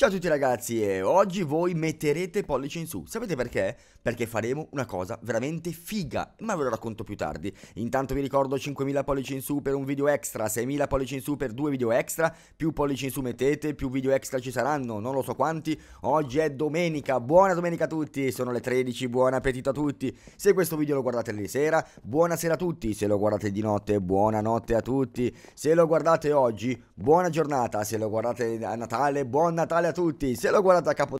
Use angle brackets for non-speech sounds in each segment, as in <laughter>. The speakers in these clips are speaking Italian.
Ciao a tutti ragazzi e oggi voi metterete pollice in su, sapete perché? Perché faremo una cosa veramente figa, ma ve lo racconto più tardi. Intanto vi ricordo 5.000 pollici in su per un video extra, 6.000 pollici in su per due video extra, più pollici in su mettete, più video extra ci saranno, non lo so quanti. Oggi è domenica, buona domenica a tutti, sono le 13, buon appetito a tutti. Se questo video lo guardate di sera, buonasera a tutti, se lo guardate di notte, buonanotte a tutti. Se lo guardate oggi, buona giornata, se lo guardate a Natale, buon Natale a tutti, se lo guardate a capo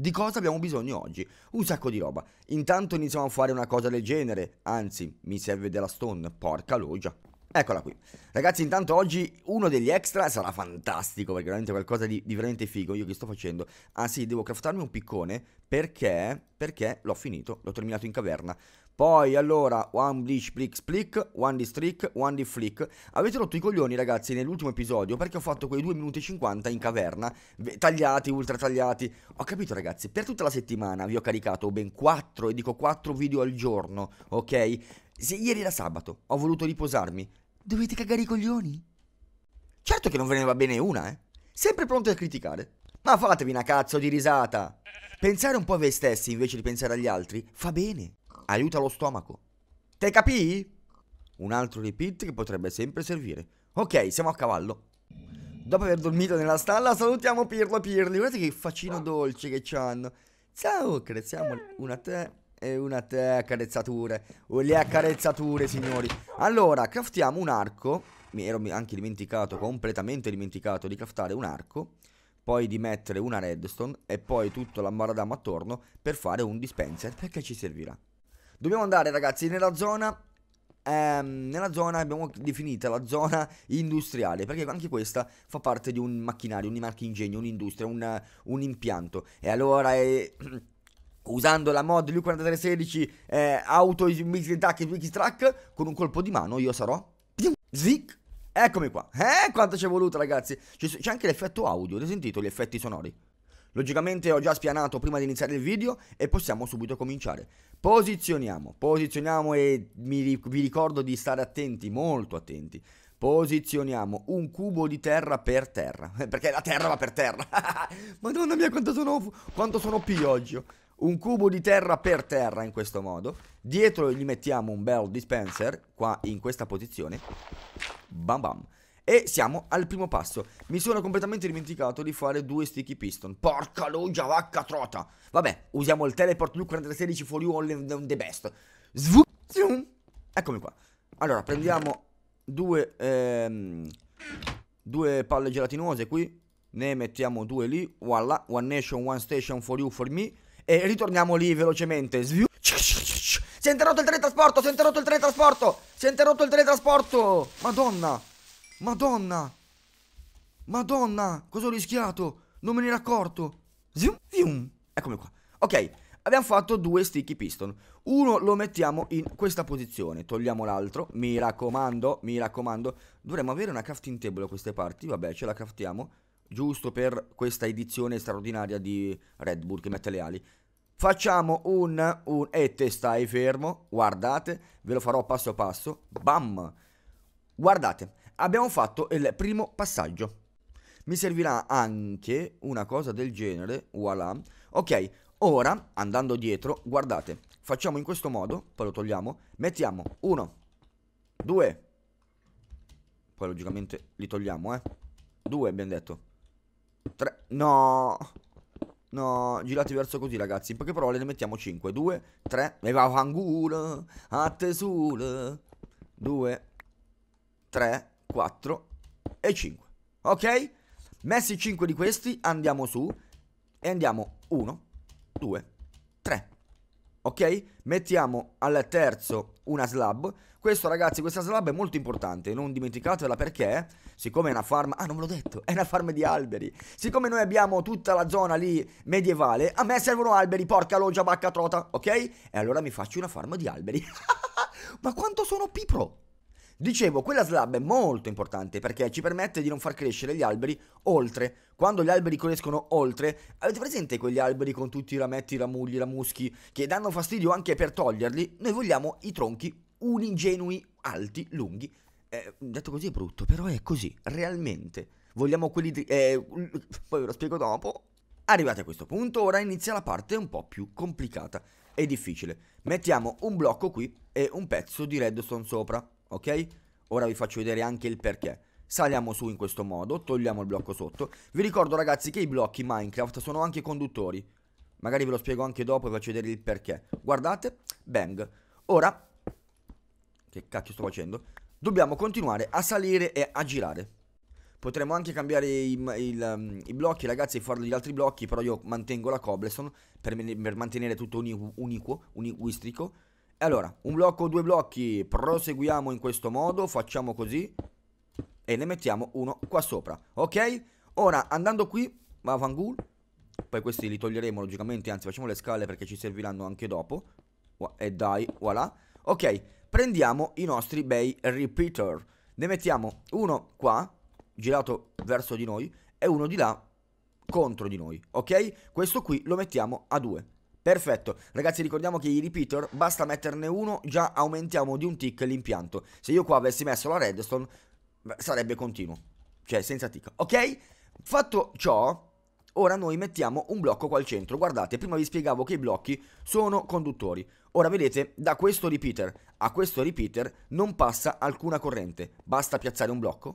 Di cosa abbiamo bisogno oggi? Un sacco di roba. Intanto iniziamo a fare una cosa del genere. Anzi, mi serve della stone. Porca loggia. Eccola qui. Ragazzi, intanto oggi uno degli extra sarà fantastico, perché veramente qualcosa di, di, veramente figo. Io che sto facendo? Ah sì, devo craftarmi un piccone perché, perché l'ho finito, l'ho terminato in caverna. Poi allora, One Bleach Blix splick, One di Strick, One di Flick. Avete rotto i coglioni ragazzi nell'ultimo episodio perché ho fatto quei 2 minuti e 50 in caverna, tagliati, ultra tagliati. Ho capito ragazzi, per tutta la settimana vi ho caricato ben 4, e dico 4 video al giorno, ok? Se ieri era sabato, ho voluto riposarmi. Dovete cagare i coglioni? Certo che non ve ne va bene una, eh? Sempre pronti a criticare. Ma fatevi una cazzo di risata! Pensare un po' a voi stessi invece di pensare agli altri fa bene aiuta lo stomaco. Te capii? Un altro repeat che potrebbe sempre servire. Ok, siamo a cavallo. Dopo aver dormito nella stalla, salutiamo Pirlo Pirli. Guardate che faccino dolce che c'hanno. Ciao, carezziamo una te e una te carezzature. le accarezzature, signori. Allora, craftiamo un arco. Mi ero anche dimenticato, completamente dimenticato di craftare un arco. Poi di mettere una redstone e poi tutto l'ambaradam attorno per fare un dispenser perché ci servirà. Dobbiamo andare ragazzi nella zona ehm, Nella zona abbiamo definita la zona industriale Perché anche questa fa parte di un macchinario, un marchingegno, un'industria, un, un, impianto E allora eh, <clears throat> usando la mod lu 4316 eh, Auto Mixed Attack e Wiki Track Con un colpo di mano io sarò Zic Eccomi qua Eh quanto ci è voluto ragazzi C'è anche l'effetto audio, avete sentito gli effetti sonori? Logicamente ho già spianato prima di iniziare il video e possiamo subito cominciare. Posizioniamo, posizioniamo e mi, vi ricordo di stare attenti, molto attenti. Posizioniamo un cubo di terra per terra, <laughs> perché la terra va per terra. <laughs> Madonna mia quanto sono, quanto sono P oggi. Oh. Un cubo di terra per terra in questo modo. Dietro gli mettiamo un bel dispenser, qua in questa posizione. Bam bam. E siamo al primo passo. Mi sono completamente dimenticato di fare due sticky piston. Porca logia, vacca trota. Vabbè, usiamo il teleport Luke 416 for you all the best. Svuzzum. Eccomi qua. Allora, prendiamo due, ehm, due palle gelatinose qui. Ne mettiamo due lì. Voilà. One nation, one station for you, for me. E ritorniamo lì velocemente. Svu si è interrotto il teletrasporto, si è interrotto il teletrasporto. Si è interrotto il teletrasporto. Madonna. Madonna! Madonna! Cosa ho rischiato? Non me ne ero accorto. Zium, zium. Eccomi qua. Ok, abbiamo fatto due sticky piston. Uno lo mettiamo in questa posizione. Togliamo l'altro. Mi raccomando, mi raccomando. Dovremmo avere una crafting table a queste parti. Vabbè, ce la craftiamo. Giusto per questa edizione straordinaria di Red Bull che mette le ali. Facciamo un, un... E te stai fermo. Guardate, ve lo farò passo passo. Bam! Guardate, abbiamo fatto il primo passaggio. Mi servirà anche una cosa del genere, voilà. Ok, ora andando dietro, guardate, facciamo in questo modo, poi lo togliamo, mettiamo 1, 2, poi logicamente li togliamo, eh. 2 abbiamo detto. 3, no, No, girati verso così ragazzi In poche parole ne mettiamo 5 2, 3 E va a Hangul A Tesul 2 3 4 e 5. Ok? Messi 5 di questi, andiamo su e andiamo 1, 2, 3. Ok? Mettiamo al terzo una slab. Questo ragazzi, questa slab è molto importante, non dimenticatela perché, eh. siccome è una farm, ah non ve l'ho detto, è una farm di alberi. Siccome noi abbiamo tutta la zona lì medievale, a me servono alberi, porca loggia, bacca trota, ok? E allora mi faccio una farm di alberi. <laughs> Ma quanto sono pipro? Dicevo, quella slab è molto importante perché ci permette di non far crescere gli alberi oltre. Quando gli alberi crescono oltre, avete presente quegli alberi con tutti i rametti, i ramugli, i ramuschi, che danno fastidio anche per toglierli? Noi vogliamo i tronchi uningenui, alti, lunghi. Eh, detto così è brutto, però è così, realmente. Vogliamo quelli... Di, eh, poi ve lo spiego dopo. Arrivati a questo punto, ora inizia la parte un po' più complicata e difficile. Mettiamo un blocco qui e un pezzo di redstone sopra ok? Ora vi faccio vedere anche il perché saliamo su in questo modo, togliamo il blocco sotto. Vi ricordo ragazzi che i blocchi Minecraft sono anche conduttori. Magari ve lo spiego anche dopo e faccio vedere il perché. Guardate, bang. Ora, che cacchio sto facendo? Dobbiamo continuare a salire e a girare. Potremmo anche cambiare i, il, um, i blocchi ragazzi e farli gli altri blocchi, però io mantengo la cobblestone per, per mantenere tutto uniquo, unico, uniquistrico. Allora, un blocco o due blocchi, proseguiamo in questo modo, facciamo così e ne mettiamo uno qua sopra, ok? Ora, andando qui, va Vangul, poi questi li toglieremo logicamente, anzi facciamo le scale perché ci serviranno anche dopo, e dai, voilà. Ok, prendiamo i nostri bei repeater, ne mettiamo uno qua, girato verso di noi, e uno di là contro di noi, ok? Questo qui lo mettiamo a due, Perfetto, ragazzi ricordiamo che i repeater basta metterne uno, già aumentiamo di un tick l'impianto. Se io qua avessi messo la redstone sarebbe continuo, cioè senza tick, ok? Fatto ciò, ora noi mettiamo un blocco qua al centro. Guardate, prima vi spiegavo che i blocchi sono conduttori. Ora vedete, da questo repeater a questo repeater non passa alcuna corrente. Basta piazzare un blocco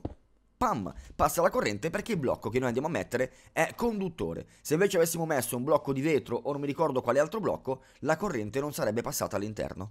pam, passa la corrente perché il blocco che noi andiamo a mettere è conduttore. Se invece avessimo messo un blocco di vetro o non mi ricordo quale altro blocco, la corrente non sarebbe passata all'interno.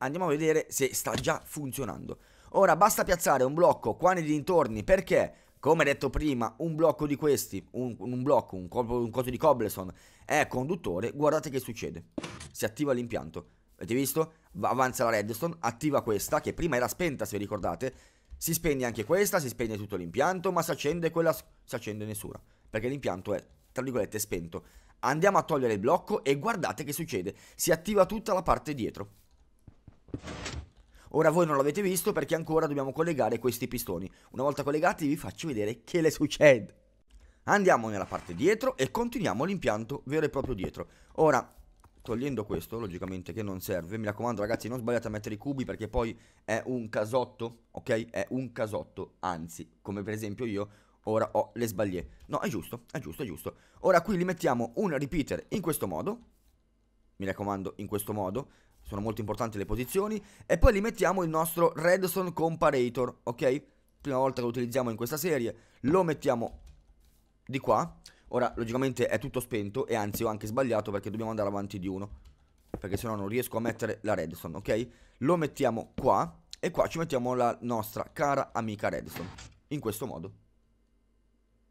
Andiamo a vedere se sta già funzionando. Ora basta piazzare un blocco qua nei dintorni perché come detto prima, un blocco di questi, un, un blocco, un, un coso di Cobleson è conduttore, guardate che succede. Si attiva l'impianto. Avete visto? Avanza la redstone, attiva questa, che prima era spenta se vi ricordate, si spegne anche questa, si spegne tutto l'impianto, ma si accende quella... si accende nessuna, perché l'impianto è, tra virgolette, spento. Andiamo a togliere il blocco e guardate che succede, si attiva tutta la parte dietro. Ora voi non l'avete visto perché ancora dobbiamo collegare questi pistoni. Una volta collegati vi faccio vedere che le succede. Andiamo nella parte dietro e continuiamo l'impianto vero e proprio dietro. Ora, togliendo questo, logicamente che non serve, mi raccomando ragazzi non sbagliate a mettere i cubi perché poi è un casotto, ok? È un casotto, anzi, come per esempio io ora ho le sbaglie. No, è giusto, è giusto, è giusto. Ora qui li mettiamo un repeater in questo modo, mi raccomando in questo modo, sono molto importanti le posizioni, e poi li mettiamo il nostro redstone comparator, ok? Prima volta che lo utilizziamo in questa serie, lo mettiamo di qua, Ora, logicamente è tutto spento e anzi ho anche sbagliato perché dobbiamo andare avanti di uno. Perché sennò non riesco a mettere la redstone, ok? Lo mettiamo qua e qua ci mettiamo la nostra cara amica redstone. In questo modo.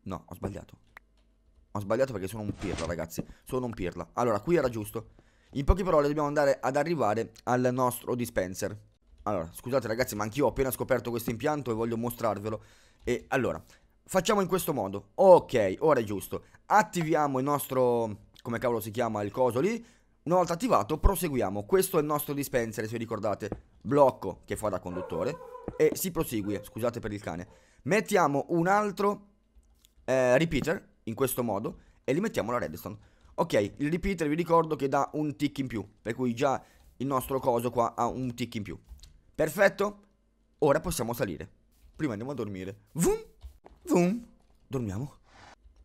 No, ho sbagliato. Ho sbagliato perché sono un pirla, ragazzi. Sono un pirla. Allora, qui era giusto. In poche parole dobbiamo andare ad arrivare al nostro dispenser. Allora, scusate ragazzi, ma anch'io ho appena scoperto questo impianto e voglio mostrarvelo. E allora, facciamo in questo modo. Ok, ora è giusto. Attiviamo il nostro... come cavolo si chiama il coso lì. Una volta attivato, proseguiamo. Questo è il nostro dispenser, se vi ricordate. Blocco che fa da conduttore. E si prosegue, scusate per il cane. Mettiamo un altro eh, repeater, in questo modo, e li mettiamo la redstone. Ok, il repeater vi ricordo che dà un tick in più, per cui già il nostro coso qua ha un tick in più. Perfetto? Ora possiamo salire. Prima andiamo a dormire. Vum! Vum, Dormiamo.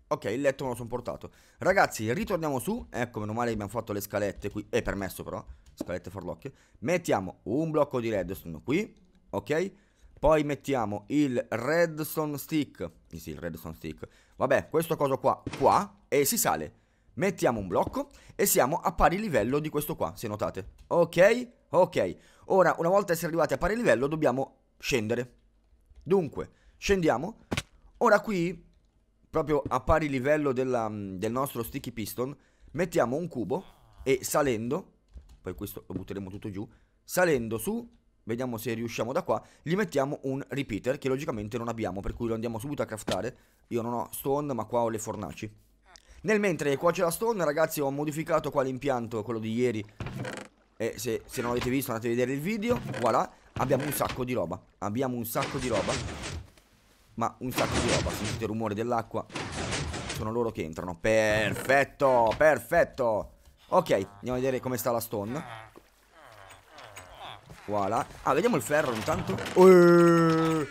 Ok, il letto me lo sono portato. Ragazzi, ritorniamo su. Ecco, meno male che abbiamo fatto le scalette qui. È permesso però. Scalette farlocche. Mettiamo un blocco di redstone qui. Ok. Poi mettiamo il redstone stick. Sì, il redstone stick. Vabbè, questo coso qua, qua. E si sale. Mettiamo un blocco e siamo a pari livello di questo qua, se notate. Ok? Ok. Ora, una volta essere arrivati a pari livello, dobbiamo scendere. Dunque, scendiamo Ora qui, proprio a pari livello della, mm, del nostro sticky piston, mettiamo un cubo e salendo, poi questo lo butteremo tutto giù, salendo su, vediamo se riusciamo da qua, gli mettiamo un repeater che logicamente non abbiamo, per cui lo andiamo subito a craftare. Io non ho stone, ma qua ho le fornaci. Nel mentre cuoce la stone, ragazzi, ho modificato qua l'impianto, quello di ieri. E se, se non avete visto andate a vedere il video, voilà, abbiamo un sacco di roba. Abbiamo un sacco di roba ma un sacco di roba. Sentite il rumore dell'acqua. Sono loro che entrano. Perfetto, perfetto. Ok, andiamo a vedere come sta la stone. Voilà. Ah, vediamo il ferro intanto. Uè,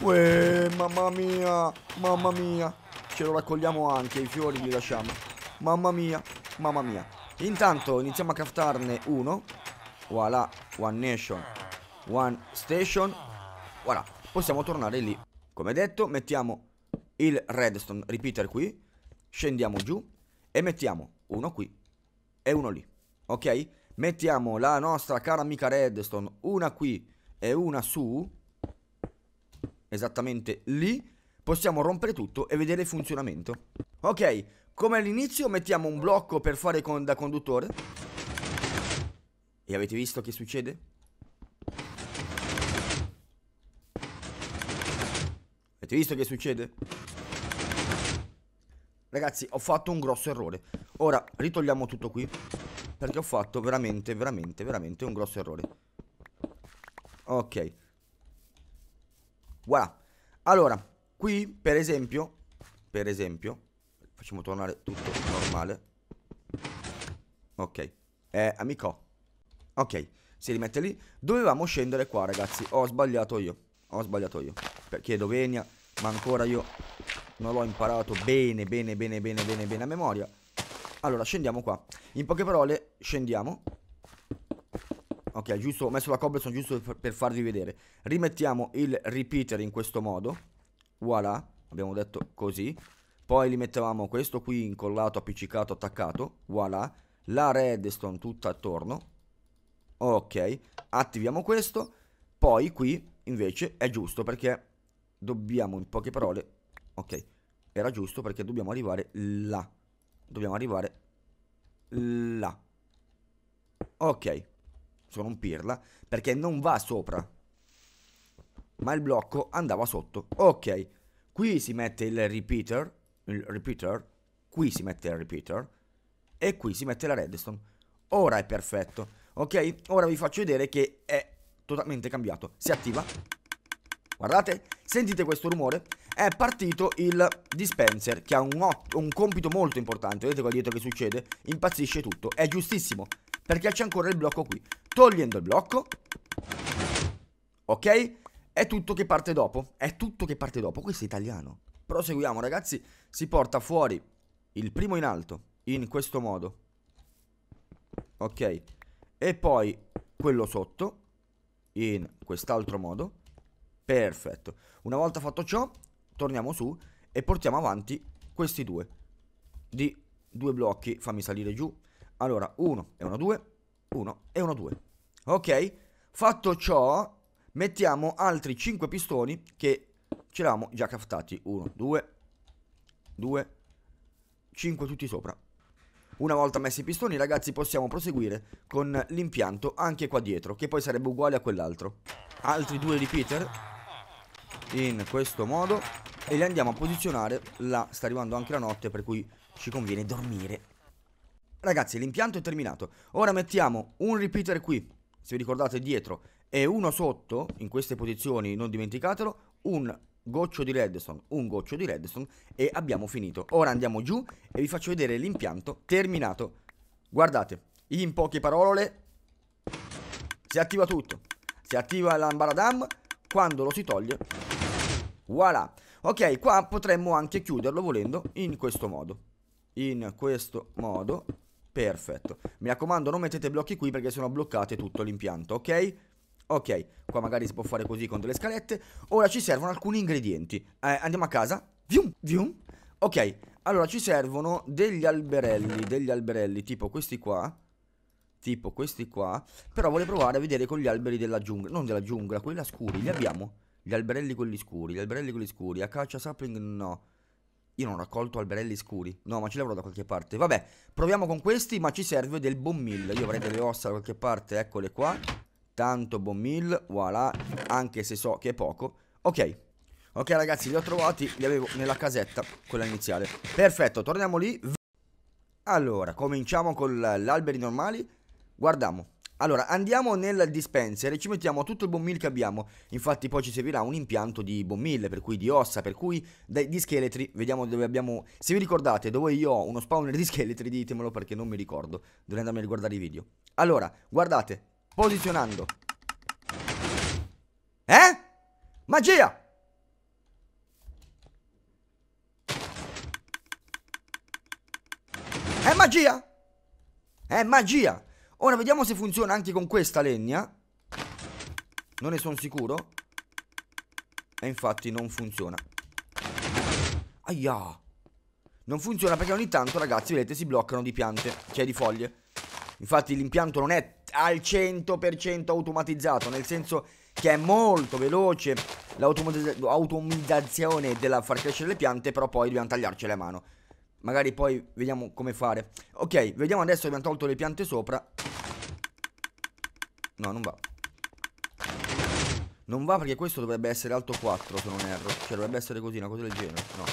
uè, mamma mia, mamma mia. Ce lo raccogliamo anche, i fiori li lasciamo. Mamma mia, mamma mia. Intanto iniziamo a craftarne uno. Voilà, One Nation, One Station. Voilà, possiamo tornare lì. Come detto mettiamo il redstone repeater qui, scendiamo giù e mettiamo uno qui e uno lì, ok? Mettiamo la nostra cara amica redstone, una qui e una su, esattamente lì, possiamo rompere tutto e vedere il funzionamento. Ok, come all'inizio mettiamo un blocco per fare con da conduttore. E avete visto che succede? Avete visto che succede? Ragazzi, ho fatto un grosso errore. Ora, ritogliamo tutto qui. Perché ho fatto veramente, veramente, veramente un grosso errore. Ok. Voilà. Allora, qui, per esempio, per esempio, facciamo tornare tutto normale. Ok. Eh, amico. Ok, si rimette lì. Dovevamo scendere qua, ragazzi. Ho sbagliato io. Ho sbagliato io chiedo venia, ma ancora io non l'ho imparato bene, bene, bene, bene, bene, bene a memoria. Allora, scendiamo qua. In poche parole, scendiamo. Ok, giusto, ho messo la cobblestone giusto per, per farvi vedere. Rimettiamo il repeater in questo modo. Voilà, abbiamo detto così. Poi li mettevamo questo qui incollato, appiccicato, attaccato. Voilà. La redstone tutta attorno. Ok, attiviamo questo. Poi qui invece è giusto perché dobbiamo in poche parole, ok, era giusto perché dobbiamo arrivare là, dobbiamo arrivare là, ok, sono un pirla, perché non va sopra, ma il blocco andava sotto, ok, qui si mette il repeater, il repeater, qui si mette il repeater, e qui si mette la redstone, ora è perfetto, ok, ora vi faccio vedere che è totalmente cambiato, si attiva, Guardate, sentite questo rumore? È partito il dispenser che ha un, un compito molto importante. Vedete qua dietro che succede? Impazzisce tutto. È giustissimo perché c'è ancora il blocco qui. Togliendo il blocco. Ok? È tutto che parte dopo. È tutto che parte dopo. Questo è italiano. Proseguiamo ragazzi. Si porta fuori il primo in alto. In questo modo. Ok. E poi quello sotto. In quest'altro modo. Perfetto. Una volta fatto ciò, torniamo su e portiamo avanti questi due. Di due blocchi, fammi salire giù. Allora, uno e uno due, uno e uno due. Ok, fatto ciò, mettiamo altri 5 pistoni che ce l'avamo già craftati. Uno, due, due, cinque tutti sopra. Una volta messi i pistoni, ragazzi, possiamo proseguire con l'impianto anche qua dietro, che poi sarebbe uguale a quell'altro altri due repeater in questo modo e li andiamo a posizionare là sta arrivando anche la notte per cui ci conviene dormire ragazzi l'impianto è terminato ora mettiamo un repeater qui se vi ricordate dietro e uno sotto in queste posizioni non dimenticatelo un goccio di redstone un goccio di redstone e abbiamo finito ora andiamo giù e vi faccio vedere l'impianto terminato guardate in poche parole si attiva tutto si attiva l'ambaradam quando lo si toglie. Voilà. Ok, qua potremmo anche chiuderlo volendo in questo modo. In questo modo. Perfetto. Mi raccomando, non mettete blocchi qui perché sennò bloccate tutto l'impianto, ok? Ok, qua magari si può fare così con delle scalette. Ora ci servono alcuni ingredienti. Eh, andiamo a casa. Vium, vium. Ok, allora ci servono degli alberelli, degli alberelli tipo questi qua tipo questi qua, però vuole provare a vedere con gli alberi della giungla, non della giungla, quella scuri, li abbiamo? Gli alberelli quelli scuri, gli alberelli quelli scuri, a caccia sapling no. Io non ho raccolto alberelli scuri, no ma ce l'avrò da qualche parte, vabbè, proviamo con questi ma ci serve del bommil, io avrei delle ossa da qualche parte, eccole qua, tanto bommil, voilà, anche se so che è poco, ok. Ok ragazzi, li ho trovati, li avevo nella casetta, quella iniziale. Perfetto, torniamo lì. Allora, cominciamo con gli alberi normali Guardiamo. Allora, andiamo nel dispenser e ci mettiamo tutto il bon meal che abbiamo. Infatti poi ci servirà un impianto di bon meal, per cui di ossa, per cui di scheletri. Vediamo dove abbiamo... Se vi ricordate dove io ho uno spawner di scheletri, ditemelo perché non mi ricordo. Dovrei andarmi a riguardare i video. Allora, guardate. Posizionando. Eh? Magia! È magia! È magia! Ora vediamo se funziona anche con questa legna. Non ne sono sicuro. E infatti non funziona. Aia. Non funziona perché ogni tanto, ragazzi, vedete, si bloccano di piante, cioè di foglie. Infatti l'impianto non è al 100% automatizzato, nel senso che è molto veloce l'automizzazione della far crescere le piante, però poi dobbiamo tagliarci la mano. Magari poi vediamo come fare. Ok, vediamo adesso abbiamo tolto le piante sopra. No, non va. Non va perché questo dovrebbe essere alto 4 se non erro. Cioè dovrebbe essere così, una cosa del genere. No.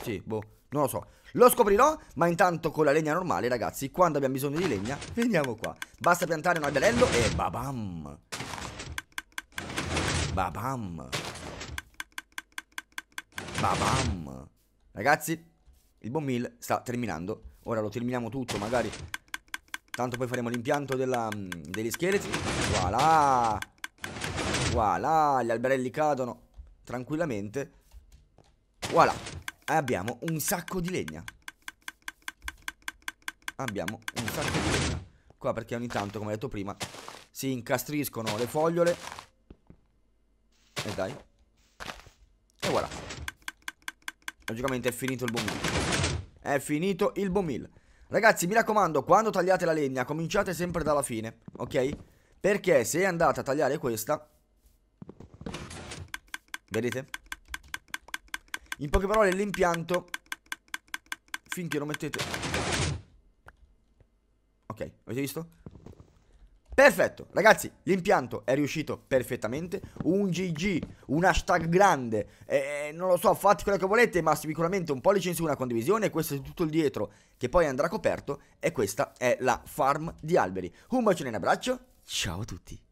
Sì, boh. Non lo so. Lo scoprirò, ma intanto con la legna normale, ragazzi, quando abbiamo bisogno di legna, <laughs> veniamo qua. Basta piantare un alberello e babam. Babam. Babam. Ragazzi, il buon meal sta terminando. Ora lo terminiamo tutto, magari Tanto poi faremo l'impianto mm, degli scheletri. Voilà. Voilà, gli alberelli cadono tranquillamente. Voilà. E abbiamo un sacco di legna. Abbiamo un sacco di legna. Qua perché ogni tanto, come ho detto prima, si incastriscono le fogliole. E dai. E voilà. Logicamente è finito il bombil. È finito il bombil. Ragazzi, mi raccomando, quando tagliate la legna, cominciate sempre dalla fine, ok? Perché se andate a tagliare questa... Vedete? In poche parole, l'impianto... Finché lo mettete... Ok, avete visto? Perfetto, ragazzi, l'impianto è riuscito perfettamente, un GG, un hashtag grande, eh, non lo so, fate quello che volete, ma sicuramente un pollice in su, una condivisione, questo è tutto il dietro che poi andrà coperto e questa è la farm di alberi. Un bacione e abbraccio, ciao a tutti!